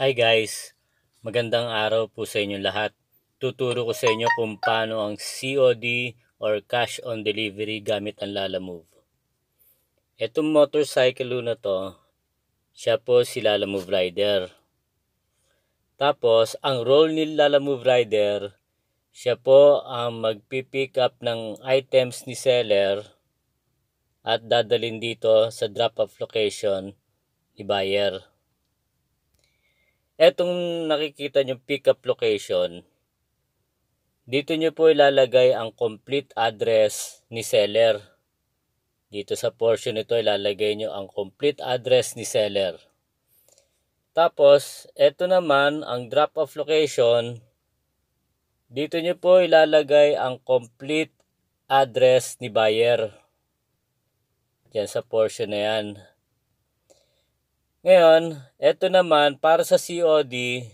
Hi guys! Magandang araw po sa inyo lahat. Tuturo ko sa inyo kung paano ang COD or cash on delivery gamit ang Lalamove. Move. Itong motorcycle na to, siya po si Lalamove Rider. Tapos, ang role ni Lalamove Rider, siya po ang magpipick up ng items ni seller at dadalhin dito sa drop-off location ni buyer. Etong nakikita nyo pickup location, dito nyo po ilalagay ang complete address ni seller. Dito sa portion nito ilalagay nyo ang complete address ni seller. Tapos, ito naman ang drop off location. Dito nyo po ilalagay ang complete address ni buyer. Diyan sa portion na yan. Ngayon, ito naman para sa COD,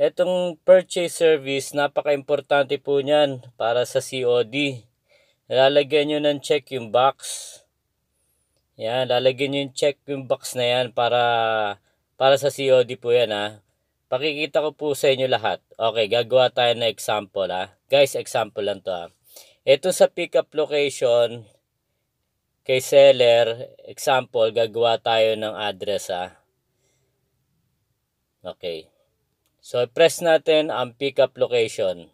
etong purchase service, napaka-importante po niyan para sa COD. Lalagyan nyo ng check yung box. Yan, lalagyan nyo yung check yung box na yan para, para sa COD po yan ha. Pakikita ko po sa inyo lahat. Okay, gagawa tayo na example ha. Guys, example lang to ha. Ito sa pickup location, kay seller, example, gagawa tayo ng address ha. Ah. Okay. So, press natin ang pickup location.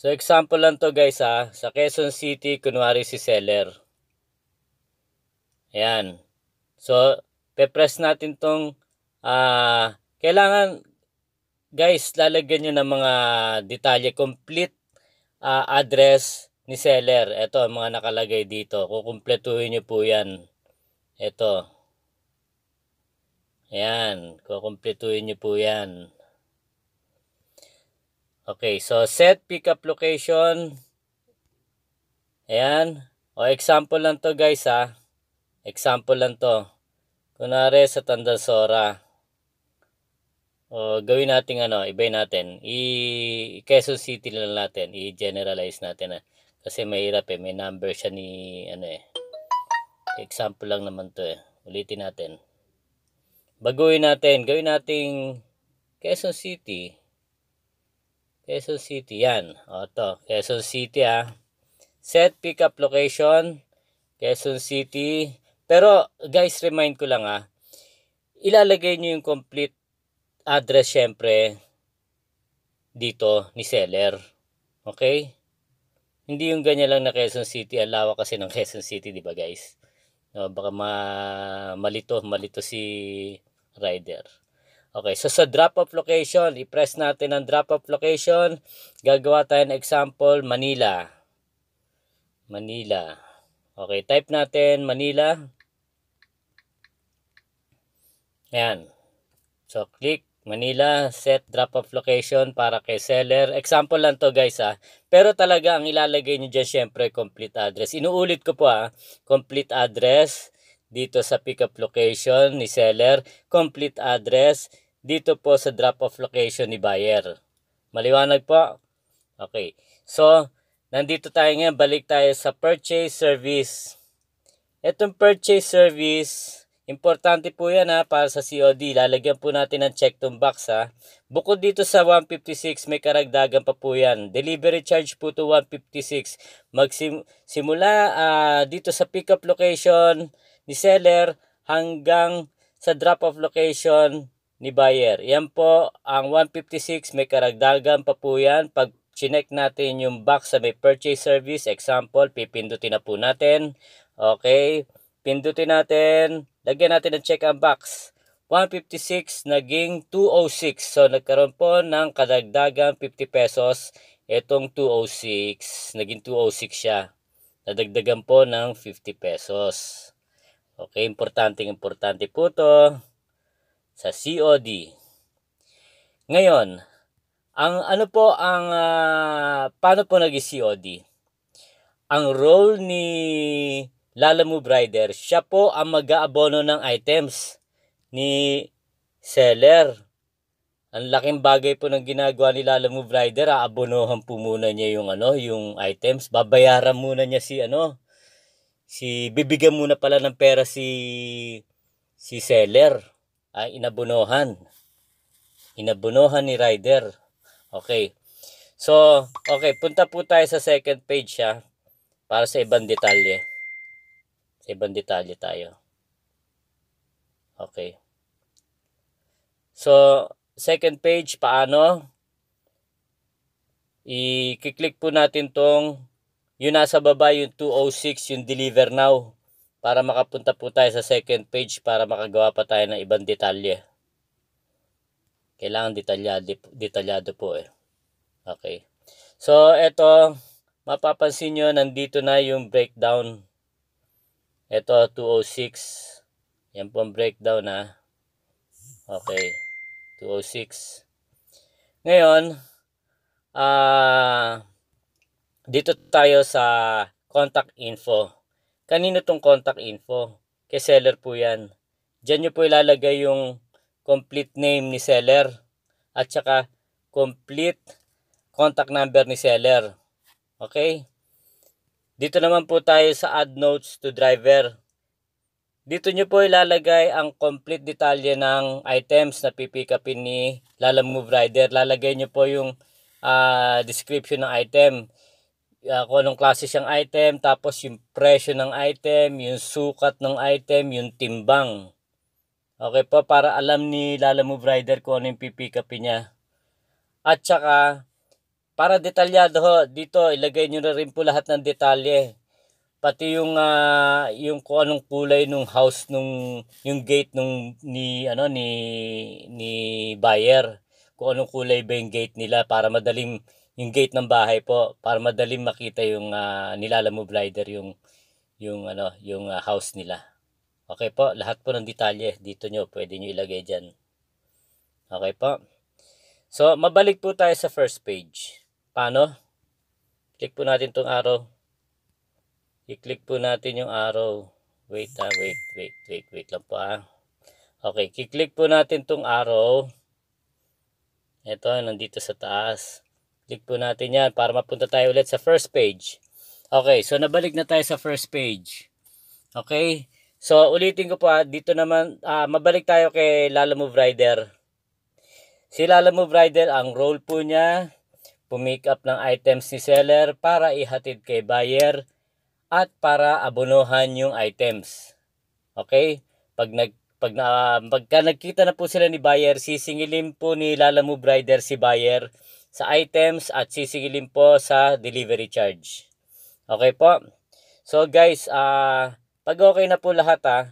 So, example lang to guys ha. Ah. Sa Quezon City, kunwari si seller. Ayan. So, pe-press natin tong uh, kailangan guys, lalagyan nyo ng mga detalye. Complete uh, address, ni seller. Ito ang mga nakalagay dito. Kukumpletuhin niyo po yan. Ito. Ayan. Kukumpletuhin niyo po yan. Okay. So, set pickup location. Ayan. O, example lang to guys ha. Example lang to. Kunwari sa Tandasora. O, gawin natin ano, ibay natin. I, Quezon City lang natin. I-generalize natin ha. Kasi mahirap eh. May number siya ni ano eh. Example lang naman to eh. Ulitin natin. Baguhin natin. Gawin nating Quezon City. Quezon City. Yan. O to. Quezon City ah. Set pickup location. Quezon City. Pero guys, remind ko lang ah. Ilalagay nyo yung complete address syempre dito ni seller. Okay? Hindi yung ganyan lang na Quezon City. Ang kasi ng Quezon City, di ba guys? No, baka ma malito, malito si rider. Okay, so sa drop-off location, i-press natin ang drop-off location. Gagawa tayo ng example, Manila. Manila. Okay, type natin Manila. Ayan. So, click. Manila, set drop-off location para kay seller. Example lang to guys ha. Ah. Pero talaga ang ilalagay nyo dyan syempre complete address. Inuulit ko po ha. Ah. Complete address dito sa pickup location ni seller. Complete address dito po sa drop-off location ni buyer. Maliwanag po? Okay. So, nandito tayo ngayon. Balik tayo sa purchase service. Itong purchase service, Importante po yan ha, para sa COD. Lalagyan po natin ng check tong box ha. Bukod dito sa 156, may karagdagan pa po yan. Delivery charge po to 156. Magsimula uh, ah, dito sa pickup location ni seller hanggang sa drop off location ni buyer. Yan po ang 156. May karagdagan pa po yan. Pag chinek natin yung box sa may purchase service. Example, pipindutin na po natin. Okay. Pindutin natin Lagyan natin ng check ang box. 156 naging 206. So nagkaroon po ng kadagdagang 50 pesos etong 206. Naging 206 siya. Nadagdagan po ng 50 pesos. Okay, importante importante po to sa COD. Ngayon, ang ano po ang uh, paano po naging COD? Ang role ni Lalamu Rider, siya po ang mag-aabono ng items ni seller. Ang laking bagay po ng ginagawa ni Lalamu Rider, aabonohan po muna niya yung ano, yung items. Babayaran muna niya si ano, si bibigyan muna pala ng pera si si seller ay ah, inabonohan. Inabonohan ni rider. Okay. So, okay, punta po tayo sa second page siya para sa ibang detalye ibang detalye tayo. Okay. So, second page, paano? I-click po natin tong yung nasa baba, yung 206, yung deliver now. Para makapunta po tayo sa second page para makagawa pa tayo ng ibang detalye. Kailangan detalyado, detalyado po eh. Okay. So, eto, mapapansin nyo, nandito na yung breakdown ito, 206. Yan po ang breakdown ha. Okay. 206. Ngayon, ah, uh, dito tayo sa contact info. Kanino tong contact info? Kay seller po yan. Diyan niyo po ilalagay yung complete name ni seller at saka complete contact number ni seller. Okay? Dito naman po tayo sa add notes to driver. Dito nyo po ilalagay ang complete detalye ng items na pipikapin ni Lalam Move Rider. Lalagay nyo po yung uh, description ng item. Uh, kung anong klase siyang item, tapos yung presyo ng item, yung sukat ng item, yung timbang. Okay po, para alam ni Lalam Move Rider kung ano yung pipikapin niya. At saka, para detalyado ho, dito ilagay nyo na rin po lahat ng detalye. Pati yung uh, yung kung anong kulay nung house nung yung gate nung ni ano ni ni buyer. Kung anong kulay ba yung gate nila para madaling yung gate ng bahay po para madaling makita yung uh, ah, nilalamo glider yung yung ano yung uh, house nila. Okay po, lahat po ng detalye dito nyo pwede nyo ilagay diyan. Okay po. So, mabalik po tayo sa first page. Paano? Click po natin tong arrow. I-click po natin yung arrow. Wait ah, wait, wait, wait, wait lang po ah. Okay, kiklik po natin tong arrow. Ito, nandito sa taas. Click po natin yan para mapunta tayo ulit sa first page. Okay, so nabalik na tayo sa first page. Okay, so ulitin ko po ha, ah, dito naman, ah, mabalik tayo kay Lalamove Rider. Si Lalamove Rider, ang role po niya, pumake up ng items ni seller para ihatid kay buyer at para abonohan yung items. Okay? Pag nag pag na, pagka nagkita na po sila ni buyer, sisingilin po ni Lalamu Rider si buyer sa items at sisingilin po sa delivery charge. Okay po? So guys, uh, pag okay na po lahat ha, ah,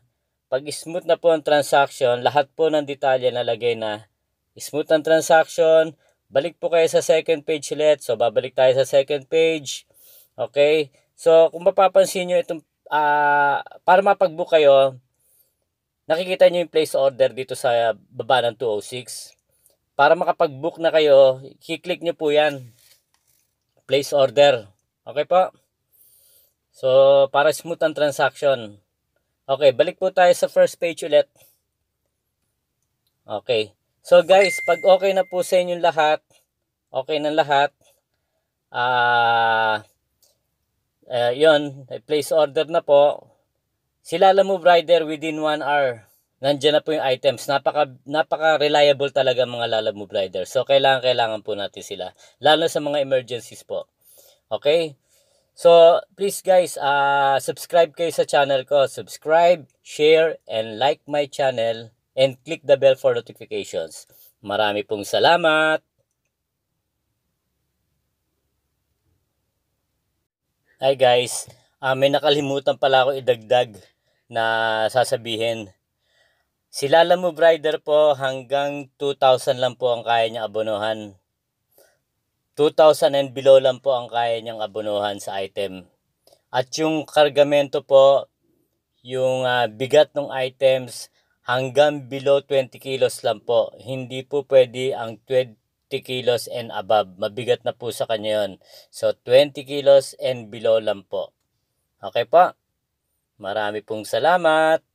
pag smooth na po ang transaction, lahat po ng detalye nalagay na smooth ang transaction, Balik po kayo sa second page ulit. So, babalik tayo sa second page. Okay? So, kung mapapansin nyo itong, uh, para mapag-book kayo, nakikita nyo yung place order dito sa baba ng 206. Para makapag-book na kayo, kiklik nyo po yan. Place order. Okay po? So, para smooth ang transaction. Okay, balik po tayo sa first page ulit. Okay. So guys, pag okay na po sa inyo lahat, okay na lahat, ah, uh, uh, yun, place order na po. Silala mo Rider within 1 hour. Nandiyan na po yung items. Napaka, napaka reliable talaga mga Lalab Move Rider. So, kailangan, kailangan po natin sila. Lalo sa mga emergencies po. Okay? So, please guys, uh, subscribe kayo sa channel ko. Subscribe, share, and like my channel and click the bell for notifications. Marami pong salamat! Hi guys, uh, may nakalimutan pala ako idagdag na sasabihin. Si Lala mo Brider po hanggang 2,000 lang po ang kaya niya abonohan. 2,000 and below lang po ang kaya niyang abonohan sa item. At yung kargamento po, yung uh, bigat ng items, hanggang below 20 kilos lang po. Hindi po pwede ang 20 kilos and above. Mabigat na po sa kanya yun. So, 20 kilos and below lang po. Okay po? Marami pong salamat.